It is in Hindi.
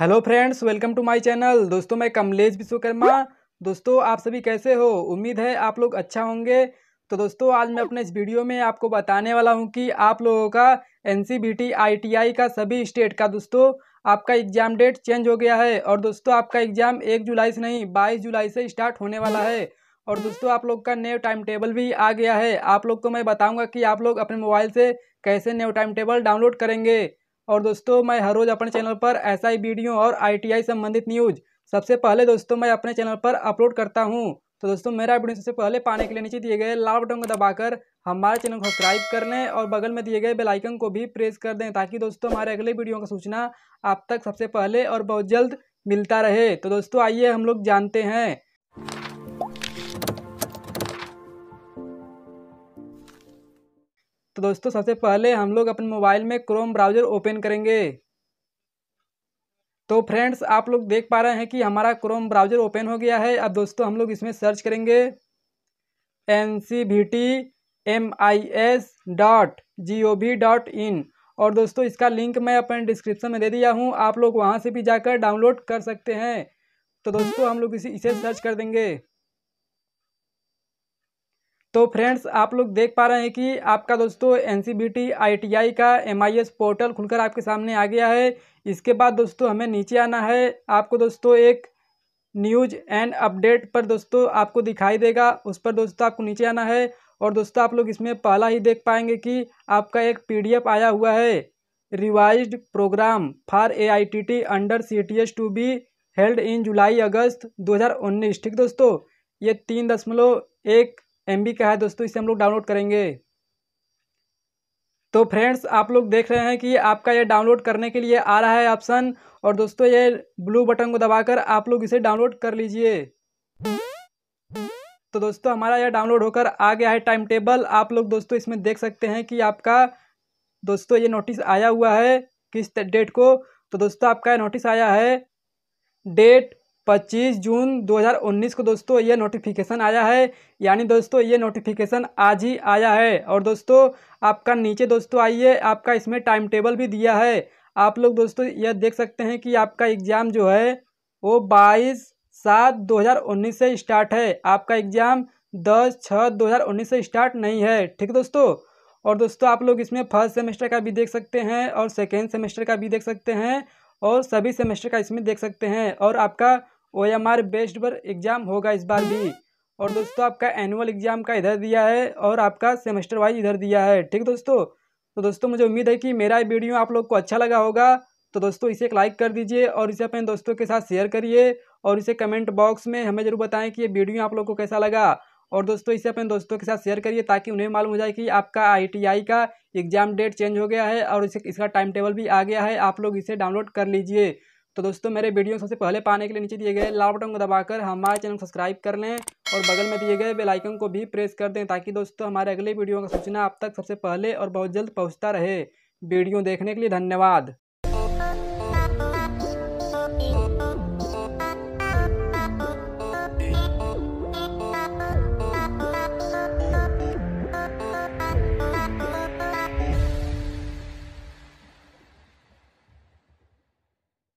hello friends welcome to my channel दोस्तों मैं कमलेश विश्वकर्मा दोस्तों आप सभी कैसे हो उम्मीद है आप लोग अच्छा होंगे तो दोस्तों आज मैं अपने इस वीडियो में आपको बताने वाला हूं कि आप लोगों का एन सी का सभी स्टेट का दोस्तों आपका एग्ज़ाम डेट चेंज हो गया है और दोस्तों आपका एग्ज़ाम एक जुलाई से नहीं बाईस जुलाई से स्टार्ट होने वाला है और दोस्तों आप लोग का नए टाइम टेबल भी आ गया है आप लोग को मैं बताऊँगा कि आप लोग अपने मोबाइल से कैसे न्यू टाइम टेबल डाउनलोड करेंगे और दोस्तों मैं हर रोज़ अपने चैनल पर ऐसा ही वीडियो और आईटीआई संबंधित न्यूज़ सबसे पहले दोस्तों मैं अपने चैनल पर अपलोड करता हूँ तो दोस्तों मेरा वीडियो सबसे पहले पाने के लिए नीचे दिए गए लाल बटन को दबाकर हमारे चैनल को सब्सक्राइब कर लें और बगल में दिए गए बेल आइकन को भी प्रेस कर दें ताकि दोस्तों हमारे अगले वीडियो का सूचना आप तक सबसे पहले और बहुत जल्द मिलता रहे तो दोस्तों आइए हम लोग जानते हैं तो दोस्तों सबसे पहले हम लोग अपने मोबाइल में क्रोम ब्राउज़र ओपन करेंगे तो फ्रेंड्स आप लोग देख पा रहे हैं कि हमारा क्रोम ब्राउज़र ओपन हो गया है अब दोस्तों हम लोग इसमें सर्च करेंगे N C B T M I S dot G O V dot in और दोस्तों इसका लिंक मैं अपने डिस्क्रिप्शन में दे दिया हूँ आप लोग वहाँ से भी जाकर डाउनलोड कर सकते हैं तो दोस्तों हम लोग इसी इसे सर्च कर देंगे तो फ्रेंड्स आप लोग देख पा रहे हैं कि आपका दोस्तों एन सी का एम पोर्टल खुलकर आपके सामने आ गया है इसके बाद दोस्तों हमें नीचे आना है आपको दोस्तों एक न्यूज एंड अपडेट पर दोस्तों आपको दिखाई देगा उस पर दोस्तों आपको नीचे आना है और दोस्तों आप लोग इसमें पहला ही देख पाएंगे कि आपका एक एफ आया हुआ है revise programme for T under C T S to be held in July August 2019 ठीक दोस्तों ये तीन दशमलव एक एम का है दोस्तों इसे हम लोग डाउनलोड करेंगे तो फ्रेंड्स आप लोग देख रहे हैं कि आपका ये डाउनलोड करने के लिए आ रहा है ऑप्शन और दोस्तों ये ब्लू बटन को दबाकर आप लोग इसे डाउनलोड कर लीजिए तो दोस्तों हमारा यह डाउनलोड होकर आ गया है टाइम टेबल आप लोग दोस्तों इसमें देख सकते हैं कि आपका दोस्तों ये नोटिस आया हुआ है किस डेट को तो दोस्तों आपका नोटिस आया है डेट 25 जून 2019 को दोस्तों ये नोटिफिकेशन आया है यानी दोस्तों ये नोटिफिकेशन आज ही आया है और दोस्तों आपका नीचे दोस्तों आइए आपका इसमें टाइम टेबल भी दिया है आप लोग दोस्तों यह देख सकते हैं कि आपका एग्ज़ाम जो है वो बाईस सात 2019 से स्टार्ट है आपका एग्ज़ाम दस छः 2019 से स्टार्ट नहीं है ठीक दोस्तों और दोस्तों आप लोग इसमें फर्स्ट सेमेस्टर का भी देख सकते हैं और सेकेंड सेमेस्टर का भी देख सकते हैं और सभी सेमेस्टर का इसमें देख सकते हैं और आपका ओ एम आर बेस्ट पर एग्ज़ाम होगा इस बार भी और दोस्तों आपका एनुअल एग्ज़ाम का इधर दिया है और आपका सेमेस्टर वाइज इधर दिया है ठीक दोस्तों तो दोस्तों मुझे उम्मीद है कि मेरा वीडियो आप लोग को अच्छा लगा होगा तो दोस्तों इसे एक लाइक कर दीजिए और इसे अपने दोस्तों के साथ शेयर करिए और इसे कमेंट बॉक्स में हमें ज़रूर बताएं कि ये वीडियो आप लोग को कैसा लगा और दोस्तों इसे अपने दोस्तों के साथ शेयर करिए ताकि उन्हें मालूम हो जाए कि आपका आईटीआई का एग्ज़ाम डेट चेंज हो गया है और इसे इसका टाइम टेबल भी आ गया है आप लोग इसे डाउनलोड कर लीजिए तो दोस्तों मेरे वीडियो सबसे पहले पाने के लिए नीचे दिए गए लाल बटन को दबाकर हमारे चैनल सब्सक्राइब कर लें और बगल में दिए गए बेल आइकन को भी प्रेस कर दें ताकि दोस्तों हमारे अगले वीडियो का सूचना आप तक सबसे पहले और बहुत जल्द पहुँचता रहे वीडियो देखने के लिए धन्यवाद